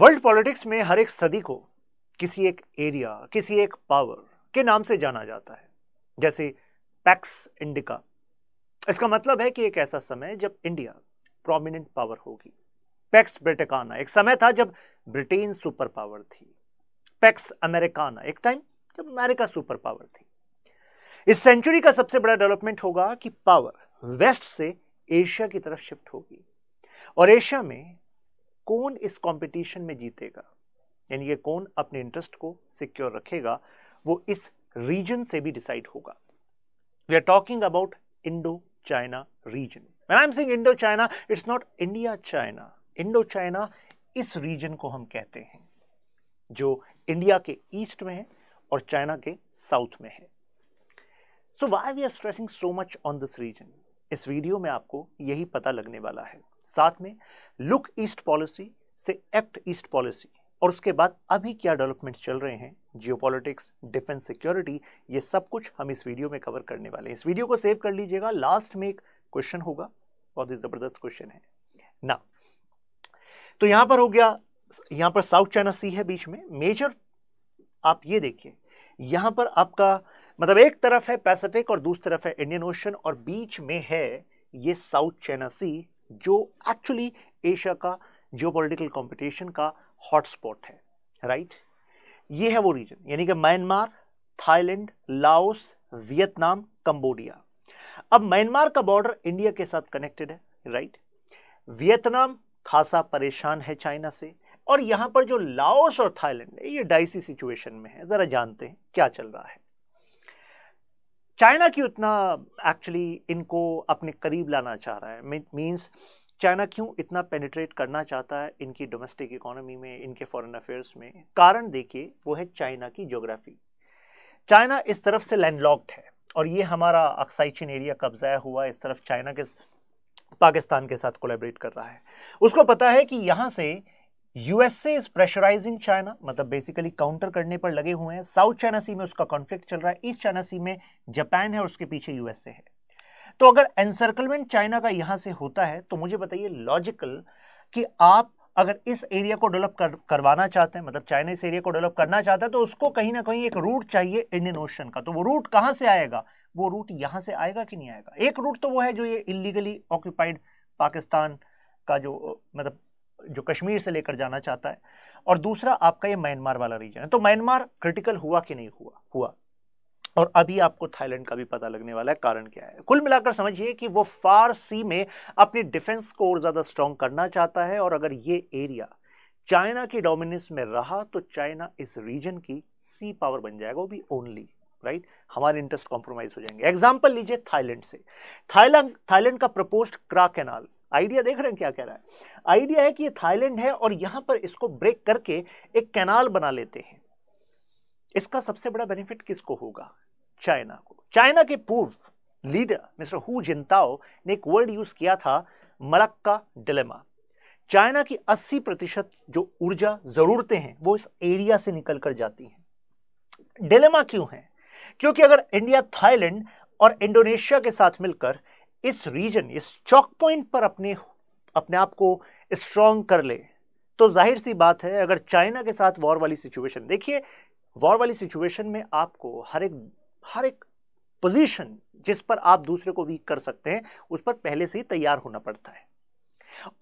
World politics में हर एक सदी को किसी एक एरिया किसी एक पावर के नाम से जाना जाता है जैसे पैक्स इंडिका इसका मतलब है कि एक ऐसा समय जब इंडिया प्रोमिनेंट पावर होगी पैक्स ब्रिटिकाना एक समय था जब ब्रिटेन सुपर पावर थी पैक्स अमेरिकाना एक टाइम जब अमेरिका सुपर पावर थी इस सेंचुरी का सबसे बड़ा डेवलपमेंट होगा कि पावर वेस्ट से एशिया की तरफ शिफ्ट होगी और एशिया में कौन इस कंपटीशन में जीतेगा यानी कि कौन अपने इंटरेस्ट को सिक्योर रखेगा वो इस रीजन से भी डिसाइड होगा we are talking about Indo China region I am saying Indo China it's not India China Indo China इस रीजन को हम कहते हैं जो इंडिया के ईस्ट में है और चाइना के साउथ में है so why we are stressing so much on this region इस वीडियो में आपको यही पता लगने वाला है साथ में लुक ईस्ट पॉलिसी से एक्ट ईस्ट पॉलिसी और उसके बाद अभी क्या डेवलपमेंट चल रहे हैं जियोपॉलिटिक्स डिफेंस सिक्योरिटी ये सब कुछ हम इस वीडियो में कवर करने वाले हैं इस वीडियो को सेव कर लीजिएगा लास्ट में एक क्वेश्चन होगा बहुत ही ज़बरदस्त क्वेश्चन है ना तो यहां पर हो गया यहां पर साउथ चाइना सी है बीच में मेजर आप ये देखिए यहां पर आपका मतलब एक तरफ है पैसिफिक और दूसरी तरफ है इंडियन ओशन और बीच में है ये साउथ चाइना सी जो एक्चुअली एशिया का जो पोलिटिकल कॉम्पिटिशन का हॉटस्पॉट है राइट ये है वो रीजन यानी कि Myanmar Thailand Laos Vietnam Cambodia अब म्यांमार का बॉर्डर इंडिया के साथ कनेक्टेड है राइट वियतनाम खासा परेशान है चाइना से और यहां पर जो लाओस और थाईलैंड है ये डाइसी सिचुएशन में है ज़रा जानते हैं क्या चल रहा है चाइना क्यों इतना एक्चुअली इनको अपने करीब लाना चाह रहा है मीन्स चाइना क्यों इतना पेनिट्रेट करना चाहता है इनकी डोमेस्टिक इकोनॉमी में इनके फॉरेन अफेयर्स में कारण देखिए वो है चाइना की जोग्राफी चाइना इस तरफ से लैंडलॉक्ड है और ये हमारा अक्साइचिन एरिया कब्जा हुआ इस तरफ चाइना के पाकिस्तान के साथ कोलेबरेट कर रहा है उसको पता है कि यहाँ से यूएसए इज प्रेशराइजिंग चाइना मतलब बेसिकली काउंटर करने पर लगे हुए हैं साउथ चाइना सी में उसका कॉन्फ्लिक्ट चल रहा है ईस्ट चाइना सी में जापान है और उसके पीछे यूएसए है तो अगर एनसर्कलमेंट चाइना का यहां से होता है तो मुझे बताइए लॉजिकल कि आप अगर इस एरिया को डेवलप कर, करवाना चाहते हैं मतलब चाइना इस एरिया को डेवलप करना चाहता है तो उसको कहीं ना कहीं एक रूट चाहिए इंडियन ओशन का तो वो रूट कहाँ से आएगा वो रूट यहाँ से आएगा कि नहीं आएगा एक रूट तो वो है जो ये इलीगली ऑक्यूपाइड पाकिस्तान का जो मतलब जो कश्मीर से लेकर जाना चाहता है और दूसरा आपका ये म्यांमार वाला रीजन है तो म्यांमार क्रिटिकल हुआ कि नहीं हुआ हुआ और अभी आपको थाईलैंड का भी पता लगने वाला है कारण क्या है कुल मिलाकर समझिए कि वो फार सी में अपनी डिफेंस को और ज़्यादा स्ट्रॉन्ग करना चाहता है और अगर ये एरिया चाइना की डोमिनेंस में रहा तो चाइना इस रीजन की सी पावर बन जाएगा वो भी ओनली राइट हमारे इंटरेस्ट कॉम्प्रोमाइज हो जाएंगे एग्जाम्पल लीजिए थाईलैंड से थाईलैंड थाईलैंड का प्रपोस्ट क्रा कैनाल आइडिया देख रहे हैं क्या कह रहा है आइडिया है कि ये थाईलैंड है और यहां पर इसको ब्रेक करके एक कैनाल बना लेते हैं इसका सबसे बड़ा बेनिफिट किसको होगा चाइना को चाइना के पूर्व लीडर मिस्टर हु जिंताओ ने एक वर्ड यूज किया था मलक्का डिलेमा चाइना की 80 प्रतिशत जो ऊर्जा जरूरतें हैं वो इस एरिया से निकल कर जाती हैं डिलेमा क्यों है क्योंकि अगर इंडिया थाईलैंड और इंडोनेशिया के साथ मिलकर इस रीजन इस चौक पॉइंट पर अपने अपने आप को स्ट्रॉन्ग कर ले तो जाहिर सी बात है अगर चाइना के साथ वॉर वाली सिचुएशन देखिए वॉर वाली सिचुएशन में आपको हर एक हर एक पोजीशन जिस पर आप दूसरे को वीक कर सकते हैं उस पर पहले से ही तैयार होना पड़ता है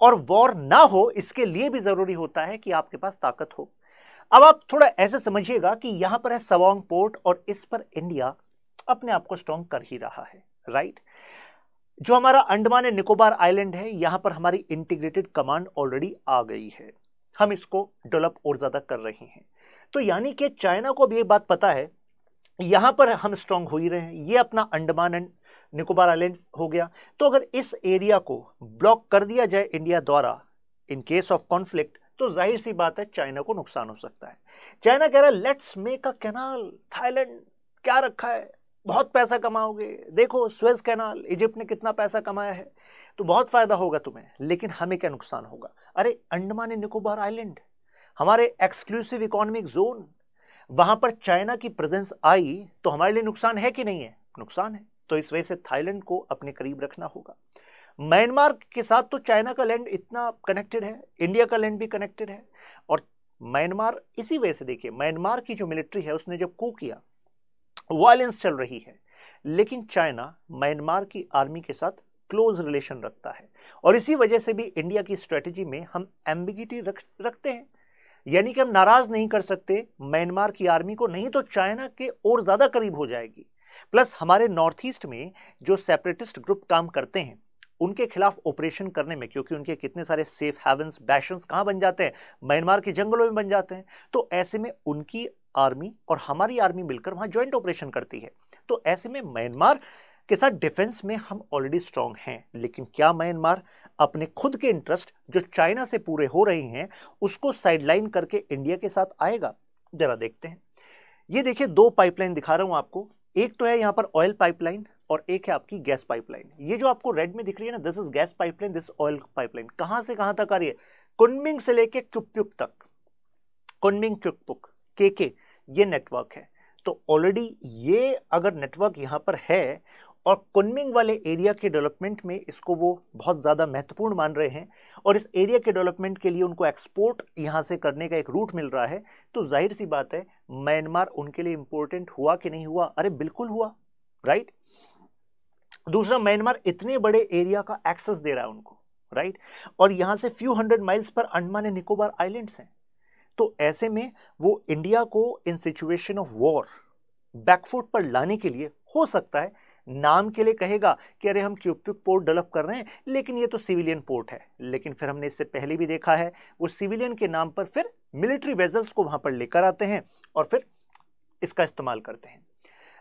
और वॉर ना हो इसके लिए भी ज़रूरी होता है कि आपके पास ताकत हो अब आप थोड़ा ऐसे समझिएगा कि यहां पर है सवांग पोर्ट और इस पर इंडिया अपने आप को स्ट्रॉन्ग कर ही रहा है राइट जो हमारा अंडमान एंड निकोबार आइलैंड है यहां पर हमारी इंटीग्रेटेड कमांड ऑलरेडी आ गई है हम इसको डेवलप और ज़्यादा कर रहे हैं तो यानी कि चाइना को भी एक बात पता है यहां पर हम स्ट्रांग हो ही रहे हैं ये अपना अंडमान एंड निकोबार आइलैंड हो गया तो अगर इस एरिया को ब्लॉक कर दिया जाए इंडिया द्वारा इन केस ऑफ कॉन्फ्लिक्ट तो जाहिर सी बात है चाइना को नुकसान हो सकता है चाइना कह रहा है let's make a canal Thailand क्या रखा है बहुत पैसा कमाओगे देखो स्वेज कैनाल इजिप्ट ने कितना पैसा कमाया है तो बहुत फ़ायदा होगा तुम्हें लेकिन हमें क्या नुकसान होगा अरे अंडमान एंड निकोबार आइलैंड हमारे एक्सक्लूसिव इकोनॉमिक जोन वहाँ पर चाइना की प्रेजेंस आई तो हमारे लिए नुकसान है कि नहीं है नुकसान है तो इस वजह से थाईलैंड को अपने करीब रखना होगा म्यांमार के साथ तो चाइना का लैंड इतना कनेक्टेड है इंडिया का लैंड भी कनेक्टेड है और म्यांमार इसी वजह से देखिए म्यांमार की जो मिलिट्री है उसने जब कू किया वायलेंस चल रही है लेकिन चाइना म्यांमार की आर्मी के साथ क्लोज रिलेशन रखता है और इसी वजह से भी इंडिया की स्ट्रेटजी में हम एम्बिगिटी रख रखते हैं यानी कि हम नाराज नहीं कर सकते म्यांमार की आर्मी को नहीं तो चाइना के और ज़्यादा करीब हो जाएगी प्लस हमारे नॉर्थ ईस्ट में जो सेपरेटिस्ट ग्रुप काम करते हैं उनके खिलाफ ऑपरेशन करने में क्योंकि उनके कितने सारे सेफ हैवन्स बैशंस कहाँ बन जाते हैं म्यांमार के जंगलों में बन जाते हैं तो ऐसे में उनकी आर्मी और हमारी आर्मी मिलकर वहां ज्वाइंट ऑपरेशन करती है तो ऐसे में म्यांमार के साथ डिफेंस में हम ऑलरेडी स्ट्रांग हैं लेकिन क्या म्यांमार अपने खुद के इंटरेस्ट जो चाइना से पूरे हो रहे हैं उसको साइडलाइन करके इंडिया के साथ आएगा जरा देखते हैं ये देखिए दो पाइपलाइन दिखा रहा हूं आपको एक तो है यहाँ पर ऑयल पाइपलाइन और एक है आपकी गैस पाइपलाइन ये जो आपको रेड में दिख रही है ना this is gas pipeline this oil pipeline कहां से कहां तक आ रही है कुनमिंग से लेके क्युप्युक तक कुनमिंग क्युपुक के के ये नेटवर्क है तो ऑलरेडी ये अगर नेटवर्क यहाँ पर है और कुनमिंग वाले एरिया के डेवलपमेंट में इसको वो बहुत ज़्यादा महत्वपूर्ण मान रहे हैं और इस एरिया के डेवलपमेंट के लिए उनको एक्सपोर्ट यहाँ से करने का एक रूट मिल रहा है तो जाहिर सी बात है म्यांमार उनके लिए इम्पोर्टेंट हुआ कि नहीं हुआ अरे बिल्कुल हुआ राइट दूसरा म्यांमार इतने बड़े एरिया का एक्सेस दे रहा है उनको राइट और यहाँ से few hundred miles per Andaman Nicobar islands हैं तो ऐसे में वो इंडिया को in situation of war backfoot पर लाने के लिए हो सकता है नाम के लिए कहेगा कि अरे हम क्यूपिक पोर्ट डेवलप कर रहे हैं लेकिन ये तो सिविलियन पोर्ट है लेकिन फिर हमने इससे पहले भी देखा है वो सिविलियन के नाम पर फिर मिलिट्री वेजल्स को वहाँ पर लेकर आते हैं और फिर इसका इस्तेमाल करते हैं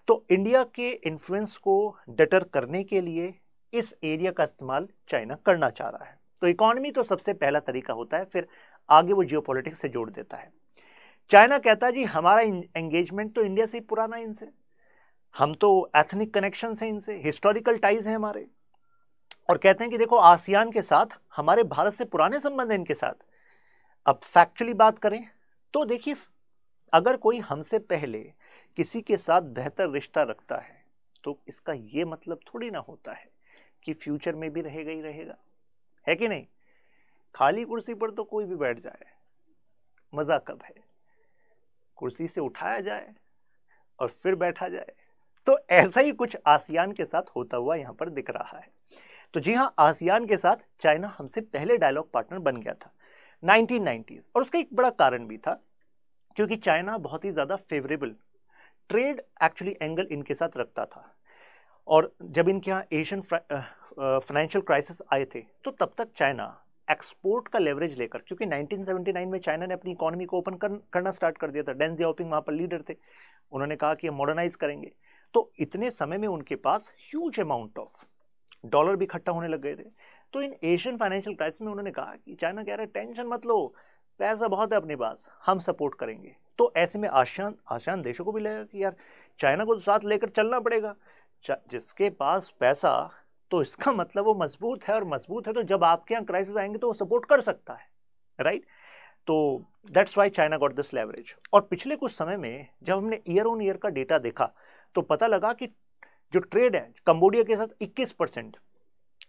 तो इंडिया के इन्फ्लुएंस को डटर करने के लिए इस एरिया का इस्तेमाल चाइना करना चाह रहा है तो इकोनॉमी तो सबसे पहला तरीका होता है फिर आगे वो जियो से जोड़ देता है चाइना कहता है जी हमारा एंगेजमेंट तो इंडिया से ही पुराना है इनसे हम तो एथनिक कनेक्शन है इनसे हिस्टोरिकल टाइज है हमारे और कहते हैं कि देखो आसियान के साथ हमारे भारत से पुराने संबंध हैं इनके साथ अब फैक्चुअली बात करें तो देखिए अगर कोई हमसे पहले किसी के साथ बेहतर रिश्ता रखता है तो इसका ये मतलब थोड़ी ना होता है कि फ्यूचर में भी रहेगा ही रहेगा है कि नहीं खाली कुर्सी पर तो कोई भी बैठ जाए मज़ा कब है कुर्सी से उठाया जाए और फिर बैठा जाए तो ऐसा ही कुछ आसियान के साथ होता हुआ यहाँ पर दिख रहा है तो जी हाँ आसियान के साथ चाइना हमसे पहले डायलॉग पार्टनर बन गया था 1990s और उसका एक बड़ा कारण भी था क्योंकि चाइना बहुत ही ज़्यादा फेवरेबल ट्रेड एक्चुअली एंगल इनके साथ रखता था और जब इनके यहाँ एशियन फाइनेंशियल क्राइसिस आए थे तो तब तक चाइना एक्सपोर्ट का लेवरेज लेकर क्योंकि 1979 में चाइना ने अपनी इकोनॉमी को ओपन कर, करना स्टार्ट कर दिया था डेंस जियाओपिंग वहाँ पर लीडर थे उन्होंने कहा कि हम मॉडर्नाइज करेंगे तो इतने समय में उनके पास ह्यूज अमाउंट ऑफ डॉलर भी इकट्ठा होने लग गए थे तो इन एशियन फाइनेंशियल क्राइसिस में उन्होंने कहा कि चाइना कह रहा है टेंशन मत लो पैसा बहुत है अपने पास हम सपोर्ट करेंगे तो ऐसे में आसियान आसियान देशों को भी लगेगा कि यार चाइना को तो साथ लेकर चलना पड़ेगा जिसके पास पैसा तो इसका मतलब वो मजबूत है और मजबूत है तो जब आपके यहाँ क्राइसिस आएंगे तो वो सपोर्ट कर सकता है राइट तो that's why China got this leverage और पिछले कुछ समय में जब हमने ईयर ऑन ईयर का डेटा देखा तो पता लगा कि जो ट्रेड है कंबोडिया के साथ 21 परसेंट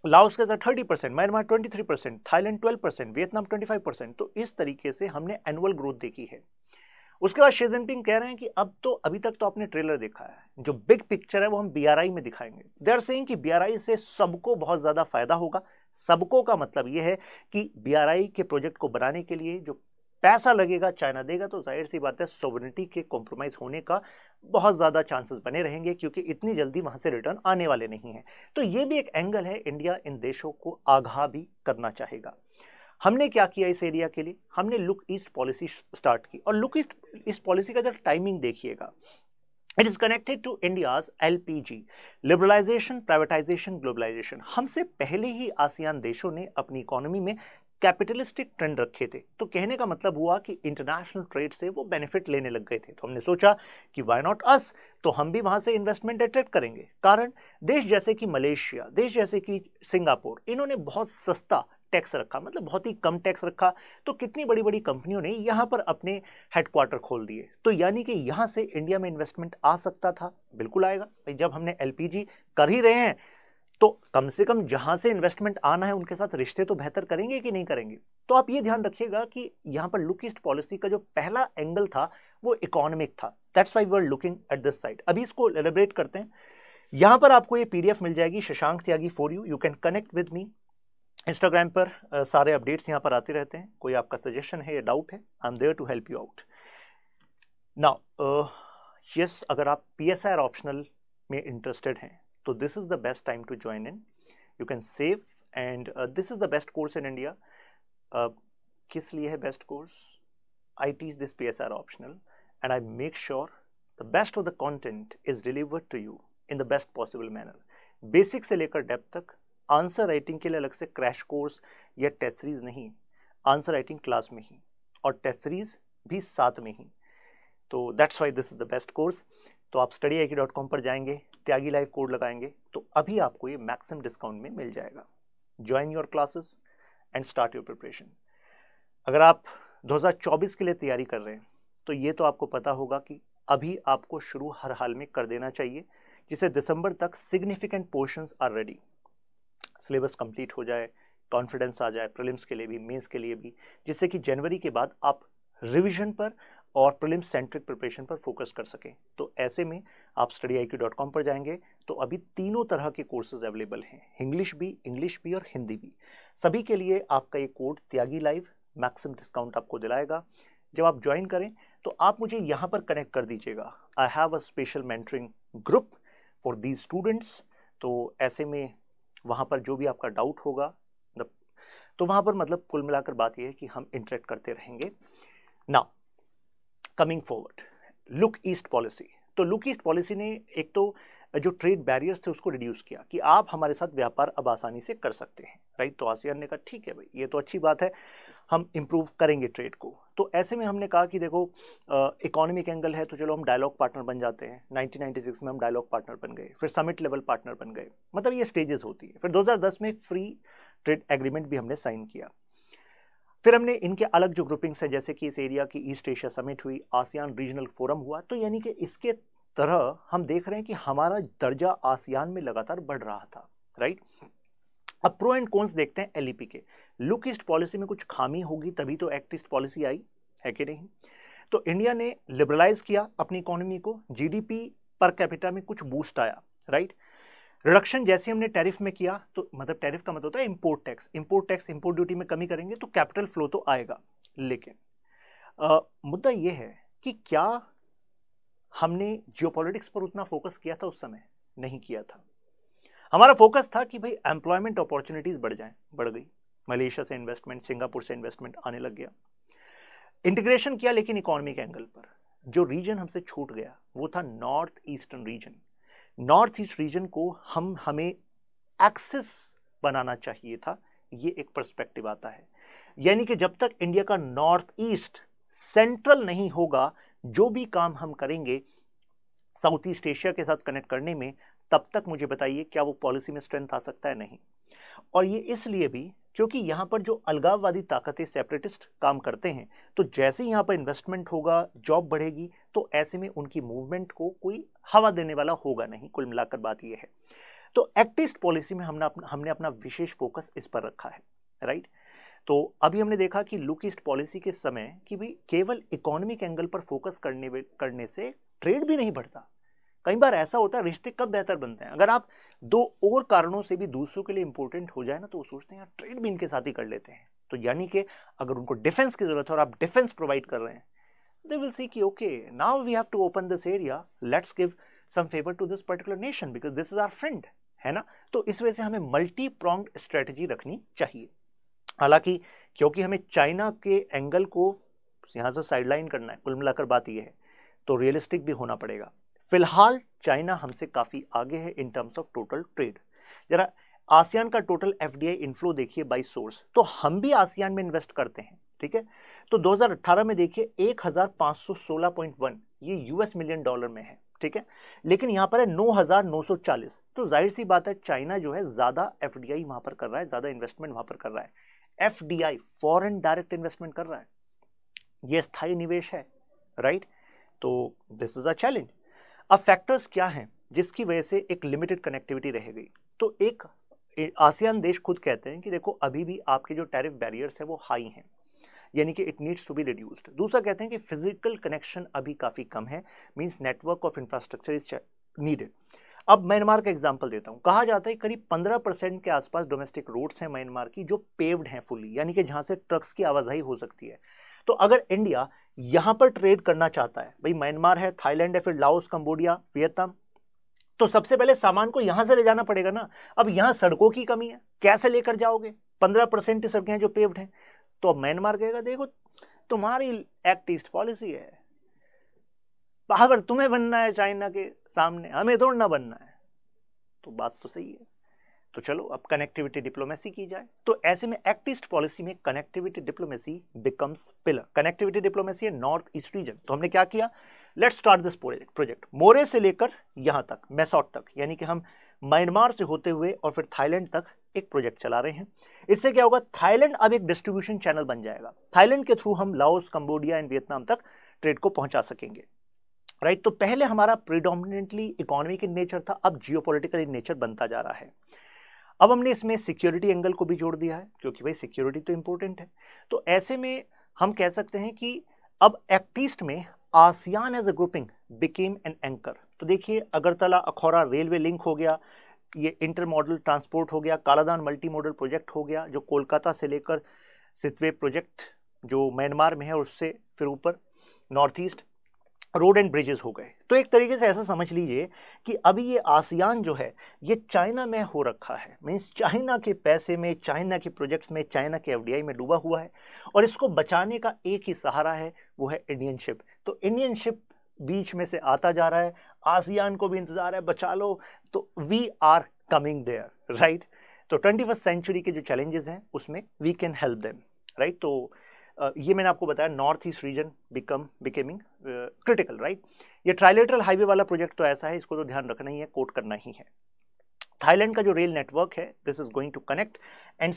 लाओस के साथ 30 percent Myanmar 23 percent Thailand 12 percent Vietnam 25 percent तो इस तरीके से हमने एनुअल ग्रोथ देखी है उसके बाद शी जिनपिंग कह रहे हैं कि अब तो अभी तक तो आपने ट्रेलर देखा है जो बिग पिक्चर है वो हम बीआरआई में दिखाएंगे दे आर सेइंग कि बीआरआई से सबको बहुत ज़्यादा फायदा होगा सबको का मतलब ये है कि बीआरआई के प्रोजेक्ट को बनाने के लिए जो पैसा लगेगा चाइना देगा तो जाहिर सी बात है सोवरिटी के कॉम्प्रोमाइज़ होने का बहुत ज़्यादा चांसेस बने रहेंगे क्योंकि इतनी जल्दी वहाँ से रिटर्न आने वाले नहीं हैं तो ये भी एक एंगल है इंडिया इन देशों को आगाह भी करना चाहेगा हमने क्या किया इस एरिया के लिए हमने लुक ईस्ट पॉलिसी स्टार्ट की और लुक ईस्ट इस पॉलिसी का जरा टाइमिंग देखिएगा it is connected to India's L P G liberalisation privatisation globalisation हमसे पहले ही आसियान देशों ने अपनी इकोनॉमी में कैपिटलिस्टिक ट्रेंड रखे थे तो कहने का मतलब हुआ कि इंटरनेशनल ट्रेड से वो बेनिफिट लेने लग गए थे तो हमने सोचा कि वाई नॉट अस तो हम भी वहाँ से इन्वेस्टमेंट अट्रैक्ट करेंगे कारण देश जैसे कि मलेशिया देश जैसे कि सिंगापुर इन्होंने बहुत सस्ता टैक्स रखा मतलब बहुत ही कम टैक्स रखा तो कितनी बड़ी बड़ी कंपनियों ने यहाँ पर अपने हेडक्वार्टर खोल दिए तो यानी कि यहाँ से इंडिया में इन्वेस्टमेंट आ सकता था बिल्कुल आएगा भाई जब हमने एल कर ही रहे हैं तो कम से कम जहाँ से इन्वेस्टमेंट आना है उनके साथ रिश्ते तो बेहतर करेंगे कि नहीं करेंगे तो आप ये ध्यान रखिएगा कि यहाँ पर लुक ईस्ट पॉलिसी का जो पहला एंगल था वो इकोनॉमिक था that's why were looking at this side अभी इसको एलिब्रेट करते हैं यहाँ पर आपको ये पीडीएफ मिल जाएगी Shashank Tyagi for you you can connect with me Instagram पर सारे अपडेट्स यहाँ पर आते रहते हैं कोई आपका सजेशन है या डाउट है I am there to help you out now yes अगर आप पी एस आर ऑप्शनल में इंटरेस्टेड हैं तो this is the best time to join in you can save and this is the best course in India किस लिए है best course I teach this P S R optional and I make sure the best of the content is delivered to you in the best possible manner basic से लेकर depth तक answer writing के लिए अलग से crash course या test series नहीं answer writing class में ही और टेस्ट सीरीज भी साथ में ही तो that's why this is the best course तो आप स्टडी आई डॉट कॉम पर जाएंगे त्यागी लाइव कोड लगाएंगे तो अभी आपको ये मैक्सिमम डिस्काउंट में मिल जाएगा join your classes and start your preparation अगर आप 2024 के लिए तैयारी कर रहे हैं तो ये तो आपको पता होगा कि अभी आपको शुरू हर हाल में कर देना चाहिए जिसे दिसंबर तक significant portions are ready syllabus complete हो जाए कॉन्फिडेंस आ जाए प्रिलिम्स के लिए भी मेंस के लिए भी जिससे कि जनवरी के बाद आप रिविजन पर और प्रिलिम सेंट्रिक प्रिपरेशन पर फोकस कर सकें तो ऐसे में आप स्टडी आई पर जाएंगे तो अभी तीनों तरह के कोर्सेज अवेलेबल हैं इंग्लिश भी इंग्लिश भी और हिंदी भी सभी के लिए आपका ये code Tyagi live maximum discount आपको दिलाएगा जब आप ज्वाइन करें तो आप मुझे यहाँ पर कनेक्ट कर दीजिएगा I have a special mentoring group for these students तो ऐसे में वहाँ पर जो भी आपका डाउट होगा तो वहाँ पर मतलब कुल मिलाकर बात यह है कि हम इंटरेक्ट करते रहेंगे now coming forward look east policy तो लुक ईस्ट पॉलिसी ने एक तो जो ट्रेड बैरियर्स थे उसको रिड्यूस किया कि आप हमारे साथ व्यापार अब आसानी से कर सकते हैं राइट तो आसियान ने कहा ठीक है भाई ये तो अच्छी बात है हम इम्प्रूव करेंगे ट्रेड को तो ऐसे में हमने कहा कि देखो इकोनॉमिक एंगल है तो चलो हम डायलॉग पार्टनर बन जाते हैं 1996 में हम डायलॉग पार्टनर बन गए फिर समिट लेवल पार्टनर बन गए मतलब ये स्टेजेस होती है फिर 2010 में फ्री ट्रेड एग्रीमेंट भी हमने साइन किया फिर हमने इनके अलग जो ग्रुपिंग्स हैं जैसे कि इस एरिया की ईस्ट एशिया समिट हुई आसियान रीजनल फोरम हुआ तो यानी कि इसके तरह हम देख रहे हैं कि हमारा दर्जा आसियान में लगातार बढ़ रहा था राइट right? अब प्रो एंड कॉन्स देखते हैं एलईपी e के लुक ईस्ट पॉलिसी में कुछ खामी होगी तभी तो एक्ट ईस्ट पॉलिसी आई है कि नहीं तो इंडिया ने लिबरलाइज किया अपनी इकोनॉमी को जीडीपी पर कैपिटा में कुछ बूस्ट आया राइट रिडक्शन जैसे हमने टैरिफ में किया तो मतलब टैरिफ का मतलब होता है import tax import tax import duty में कमी करेंगे तो कैपिटल फ्लो तो आएगा लेकिन आ, मुद्दा यह है कि क्या हमने जियोपॉलिटिक्स पर उतना फोकस किया था उस समय नहीं किया था हमारा फोकस था कि भाई एम्प्लॉयमेंट अपॉर्चुनिटीज़ बढ़ जाएं बढ़ गई मलेशिया से इन्वेस्टमेंट सिंगापुर से इन्वेस्टमेंट आने लग गया इंटीग्रेशन किया लेकिन इकोनॉमिक एंगल पर जो रीजन हमसे छूट गया वो था north eastern region north east region को हम हमें एक्सेस बनाना चाहिए था ये एक पर्सपेक्टिव आता है यानी कि जब तक इंडिया का नॉर्थ ईस्ट सेंट्रल नहीं होगा जो भी काम हम करेंगे साउथ ईस्ट एशिया के साथ कनेक्ट करने में तब तक मुझे बताइए क्या वो पॉलिसी में स्ट्रेंथ आ सकता है नहीं और ये इसलिए भी क्योंकि यहाँ पर जो अलगाववादी ताकतें सेपरेटिस्ट काम करते हैं तो जैसे यहाँ पर इन्वेस्टमेंट होगा जॉब बढ़ेगी तो ऐसे में उनकी मूवमेंट को कोई हवा देने वाला होगा नहीं कुल मिलाकर बात यह है तो एक्टिस्ट पॉलिसी में हमने अपना हमने अपना विशेष फोकस इस पर रखा है राइट तो अभी हमने देखा कि लुक ईस्ट पॉलिसी के समय कि भी केवल इकोनॉमिक एंगल पर फोकस करने करने से ट्रेड भी नहीं बढ़ता कई बार ऐसा होता है रिश्ते कब बेहतर बनते हैं अगर आप दो और कारणों से भी दूसरों के लिए इंपॉर्टेंट हो जाए ना तो वो सोचते हैं यार ट्रेड भी इनके साथ ही कर लेते हैं तो यानी कि अगर उनको डिफेंस की जरूरत है और आप डिफेंस प्रोवाइड कर रहे हैं दे विल सी कि okay now we have to open this area let's give some favour to this particular nation because this is our friend है ना तो इस वजह से हमें मल्टी प्रॉन्ग स्ट्रेटजी रखनी चाहिए हालांकि क्योंकि हमें चाइना के एंगल को यहाँ से साइडलाइन करना है कुल मिलाकर बात यह है तो रियलिस्टिक भी होना पड़ेगा फिलहाल चाइना हमसे काफ़ी आगे है in terms of total trade जरा आसियान का टोटल एफ इनफ्लो देखिए बाई सोर्स तो हम भी आसियान में इन्वेस्ट करते हैं ठीक है तो 2018 में देखिए 1516.1 ये यूएस मिलियन डॉलर में है ठीक है लेकिन यहां पर है 9940 तो जाहिर सी बात है चाइना जो है ज़्यादा एफ डी आई पर कर रहा है ज़्यादा इन्वेस्टमेंट वहां पर कर रहा है F D I foreign direct investment कर रहा है ये स्थायी निवेश है राइट तो दिस इज़ अ चैलेंज अब फैक्टर्स क्या हैं जिसकी वजह से एक लिमिटेड कनेक्टिविटी रह गई तो एक आसियान देश खुद कहते हैं कि देखो अभी भी आपके जो टैरिफ बैरियर्स हैं वो हाई हैं यानी कि it needs to be reduced दूसरा कहते हैं कि फिजिकल कनेक्शन अभी काफ़ी कम है means network of infrastructure is needed अब म्यांमार का एग्जाम्पल देता हूँ कहा जाता है करीब पंद्रह परसेंट के आसपास डोमेस्टिक रोड्स हैं म्यांमार की जो पेव्ड हैं फुली यानी कि जहाँ से ट्रक्स की आवाजाही हो सकती है तो अगर इंडिया यहां पर ट्रेड करना चाहता है भाई म्यांमार है थाईलैंड है फिर लाओस कंबोडिया वियतनाम तो सबसे पहले सामान को यहां से ले जाना पड़ेगा ना अब यहां सड़कों की कमी है कैसे लेकर जाओगे पंद्रह परसेंट सड़कें हैं जो पेव्ड हैं तो अब म्यांमार कहेगा देखो तुम्हारी एक्ट ईस्ट पॉलिसी है अगर तुम्हें बनना है चाइना के सामने हमें थोड़ा ना बनना है तो बात तो सही है तो चलो अब कनेक्टिविटी डिप्लोमेसी की जाए तो ऐसे में एक्ट ईस्ट पॉलिसी में connectivity diplomacy becomes pillar connectivity diplomacy है नॉर्थ ईस्ट रीजन तो हमने क्या किया let start this project Moreh से लेकर यहां तक मैसॉट तक यानी कि हम म्यांमार से होते हुए और फिर थाईलैंड तक एक प्रोजेक्ट चला रहे हैं इससे क्या होगा थाईलैंड अब एक डिस्ट्रीब्यूशन चैनल बन जाएगा थाईलैंड के थ्रू हम लाओस कंबोडिया एंड वियतनाम तक ट्रेड को पहुंचा सकेंगे राइट right? तो पहले हमारा प्रिडोमिनेटली इकोनॉमिक इन नेचर था अब जियोपॉलिटिकल इन नेचर बनता जा रहा है अब हमने इसमें सिक्योरिटी एंगल को भी जोड़ दिया है क्योंकि भाई सिक्योरिटी तो इम्पोर्टेंट है तो ऐसे में हम कह सकते हैं कि अब एक्ट ईस्ट में ASEAN as a grouping became an anchor तो देखिए अगरतला अखौरा रेलवे लिंक हो गया ये इंटर मॉडल ट्रांसपोर्ट हो गया कालादान मल्टी मॉडल प्रोजेक्ट हो गया जो कोलकाता से लेकर सितवे प्रोजेक्ट जो म्यांमार में है उससे फिर ऊपर north east road and bridges हो गए तो एक तरीके से ऐसा समझ लीजिए कि अभी ये आसियान जो है ये चाइना में हो रखा है मीन्स चाइना के पैसे में चाइना के प्रोजेक्ट्स में चाइना के एफ में डूबा हुआ है और इसको बचाने का एक ही सहारा है वो है इंडियन शिप तो इंडियन शिप बीच में से आता जा रहा है आसियान को भी इंतज़ार है बचा लो तो we are coming there right तो ट्वेंटी सेंचुरी के जो चैलेंजेस हैं उसमें we can help them right तो Uh, ये मैंने आपको बताया north east region become becoming critical right ये ट्राइलेटरल हाईवे वाला प्रोजेक्ट तो ऐसा है इसको तो ध्यान रखना ही है कोट करना ही है थाईलैंड का जो रेल नेटवर्क है this is going to connect and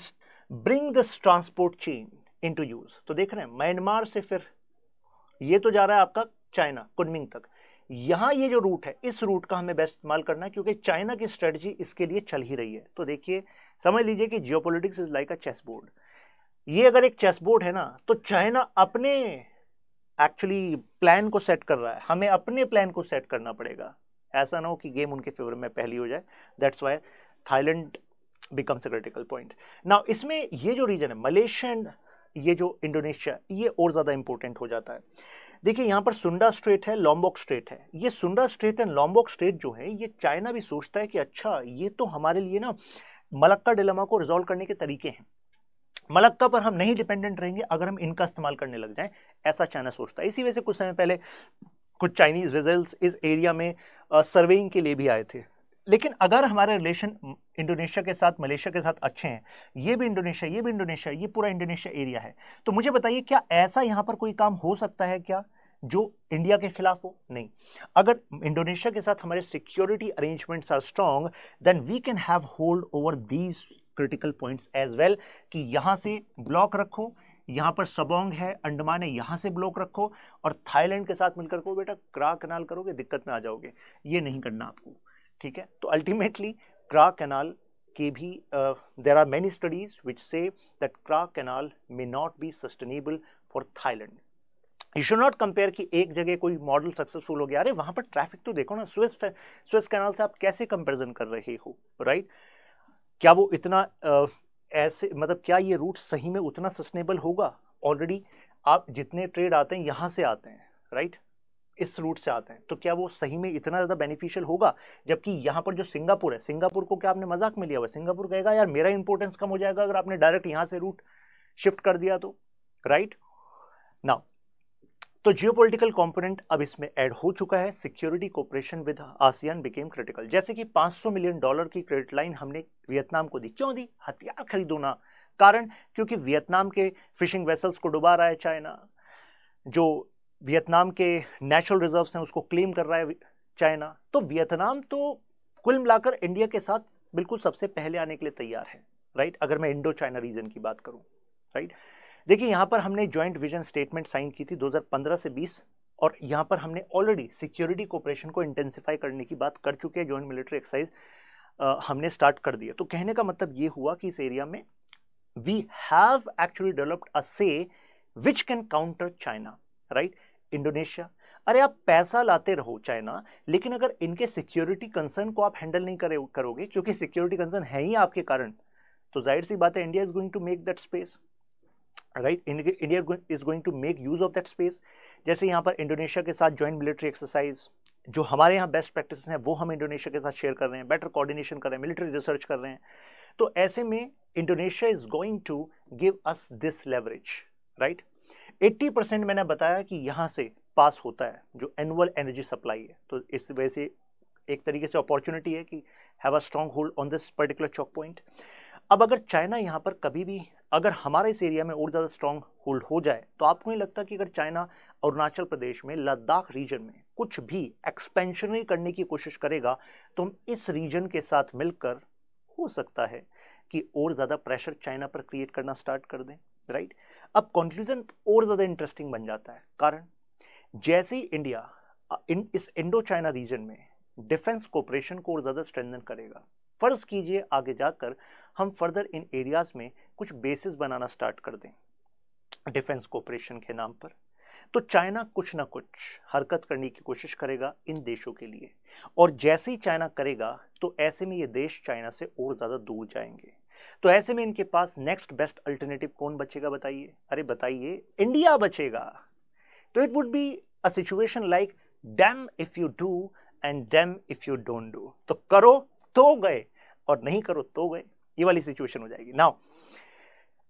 bring this transport chain into use तो देख रहे हैं म्यांमार से फिर ये तो जा रहा है आपका चाइना कुनमिंग तक यहां ये जो रूट है इस रूट का हमें बेस्ट इस्तेमाल करना है क्योंकि चाइना की स्ट्रेटजी इसके लिए चल ही रही है तो देखिए समझ लीजिए कि geopolitics is like a chess board ये अगर एक चेस बोर्ड है ना तो चाइना अपने एक्चुअली प्लान को सेट कर रहा है हमें अपने प्लान को सेट करना पड़ेगा ऐसा ना हो कि गेम उनके फेवर में पहली हो जाए that's why Thailand becomes a critical point ना इसमें ये जो रीजन है मलेशिया एंड ये जो इंडोनेशिया ये और ज़्यादा इंपॉर्टेंट हो जाता है देखिए यहाँ पर सुंडा स्ट्रेट है लॉम्बॉक स्ट्रेट है ये सुंडा स्ट्रेट एंड लॉम्बॉक स्ट्रेट जो है ये चाइना भी सोचता है कि अच्छा ये तो हमारे लिए ना मलक्का डिलमा को रिजॉल्व करने के तरीके हैं मलक्का पर हम नहीं डिपेंडेंट रहेंगे अगर हम इनका इस्तेमाल करने लग जाएं ऐसा चाइना सोचता है इसी वजह से कुछ समय पहले कुछ चाइनीज़ वेजल्स इस एरिया में सर्वेइंग के लिए भी आए थे लेकिन अगर हमारे रिलेशन इंडोनेशिया के साथ मलेशिया के साथ अच्छे हैं ये भी इंडोनेशिया ये भी इंडोनेशिया ये पूरा इंडोनेशिया एरिया है तो मुझे बताइए क्या ऐसा यहाँ पर कोई काम हो सकता है क्या जो इंडिया के खिलाफ हो नहीं अगर इंडोनेशिया के साथ हमारे security arrangements are strong then we can have hold over these critical points as well कि यहाँ से ब्लॉक रखो यहाँ पर सबोंग है अंडमान है यहाँ से ब्लॉक रखो और थाईलैंड के साथ मिलकर को बेटा क्रा कैनाल करोगे दिक्कत में आ जाओगे ये नहीं करना आपको ठीक है तो अल्टीमेटली क्रा कैनाल के भी there are many studies which says that Kra canal may not be sustainable for Thailand you should not compare कि एक जगह कोई मॉडल सक्सेसफुल हो गया अरे वहां पर ट्रैफिक तो देखो ना स्विस स्विस कैनाल से आप कैसे कंपेरिजन कर रहे हो राइट right? क्या वो इतना ऐसे मतलब क्या ये रूट सही में उतना सस्टेनेबल होगा ऑलरेडी आप जितने ट्रेड आते हैं यहाँ से आते हैं राइट इस रूट से आते हैं तो क्या वो सही में इतना ज़्यादा बेनिफिशियल होगा जबकि यहाँ पर जो सिंगापुर है सिंगापुर को क्या आपने मजाक में लिया हुआ सिंगापुर कहेगा यार मेरा इंपॉर्टेंस कम हो जाएगा अगर आपने डायरेक्ट यहाँ से रूट शिफ्ट कर दिया तो राइट नाउ तो जियोपॉलिटिकल कंपोनेंट अब इसमें ऐड हो चुका है security cooperation with ASEAN became critical जैसे कि 500 मिलियन डॉलर की क्रेडिट लाइन हमने वियतनाम को दी क्यों दी हथियार खरीदो ना कारण क्योंकि वियतनाम के फिशिंग वेसल्स को डुबा रहा है चाइना जो वियतनाम के नेचुरल रिजर्व हैं उसको क्लेम कर रहा है चाइना तो वियतनाम तो कुल मिलाकर इंडिया के साथ बिल्कुल सबसे पहले आने के लिए तैयार है राइट अगर मैं इंडो चाइना रीजन की बात करूँ राइट देखिए यहाँ पर हमने ज्वाइंट विजन स्टेटमेंट साइन की थी 2015 से 20 और यहाँ पर हमने ऑलरेडी सिक्योरिटी कोऑपरेशन को इंटेंसिफाई करने की बात कर चुके हैं ज्वाइंट मिलिट्री एक्सरसाइज हमने स्टार्ट कर दिया तो कहने का मतलब ये हुआ कि इस एरिया में we have actually developed a से which can counter China right Indonesia अरे आप पैसा लाते रहो चाइना लेकिन अगर इनके सिक्योरिटी कंसर्न को आप हैंडल नहीं करे करोगे क्योंकि सिक्योरिटी कंसर्न है ही आपके कारण तो जाहिर सी बात है India is going to make that space right India is going to make use of that space जैसे यहाँ पर इंडोनेशिया के साथ जॉइंट मिलिट्री एक्सरसाइज जो हमारे यहाँ बेस्ट प्रैक्टिस हैं वो हम इंडोनेशिया के साथ शेयर कर रहे हैं बेटर कोऑर्डिनेशन कर रहे हैं मिलिट्री रिसर्च कर रहे हैं तो ऐसे में Indonesia is going to give us this leverage right 80 percent मैंने बताया कि यहाँ से पास होता है जो एनुअल एनर्जी सप्लाई है तो इस वजह से एक तरीके से अपॉर्चुनिटी है कि have a strong hold on this particular choke point अब अगर चाइना यहाँ पर कभी भी अगर हमारे इस एरिया में और ज़्यादा स्ट्रॉन्ग होल्ड हो जाए तो आपको नहीं लगता कि अगर चाइना अरुणाचल प्रदेश में लद्दाख रीजन में कुछ भी एक्सपेंशनरी करने की कोशिश करेगा तो हम इस रीजन के साथ मिलकर हो सकता है कि और ज़्यादा प्रेशर चाइना पर क्रिएट करना स्टार्ट कर दें राइट अब कंक्लूजन और ज़्यादा इंटरेस्टिंग बन जाता है कारण जैसे ही इंडिया इन, इस इंडो चाइना रीजन में डिफेंस कोऑपरेशन को और ज़्यादा स्ट्रेंथन करेगा फ़र्ज़ कीजिए आगे जाकर हम फर्दर इन एरियाज़ में कुछ बेसिस बनाना स्टार्ट कर दें डिफेंस कोऑपरेशन के नाम पर तो चाइना कुछ ना कुछ हरकत करने की कोशिश करेगा इन देशों के लिए और जैसे ही चाइना करेगा तो ऐसे में ये देश चाइना से और ज़्यादा दूर जाएंगे तो ऐसे में इनके पास नेक्स्ट बेस्ट अल्टरनेटिव कौन बचेगा बताइए अरे बताइए इंडिया बचेगा तो it would be a situation like damn if you do and damn if you don't do तो करो तो गए और नहीं करो तो गए ये वाली सिचुएशन हो जाएगी now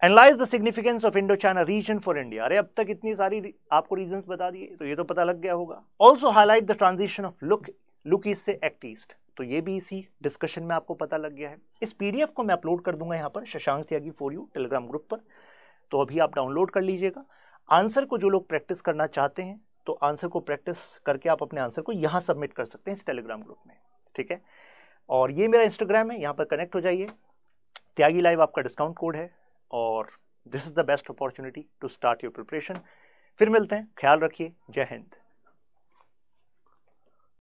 analyse the significance of Indo China region for India अरे अब तक इतनी सारी आपको रीजन बता दिए तो ये तो पता लग गया होगा also highlight the transition of look look is से एक्ट ईस्ट तो ये भी इसी डिस्कशन में आपको पता लग गया है इस पीडीएफ को मैं अपलोड कर दूंगा यहाँ पर Shashank Tyagi for you Telegram group पर तो अभी आप डाउनलोड कर लीजिएगा आंसर को जो लोग प्रैक्टिस करना चाहते हैं तो आंसर को प्रैक्टिस करके आप अपने आंसर को यहाँ सबमिट कर सकते हैं इस टेलीग्राम ग्रुप में ठीक है और ये मेरा इंस्टाग्राम है यहाँ पर कनेक्ट हो जाइए त्यागी लाइव आपका डिस्काउंट कोड है और this is the best opportunity to start your preparation फिर मिलते हैं ख्याल रखिए जय हिंद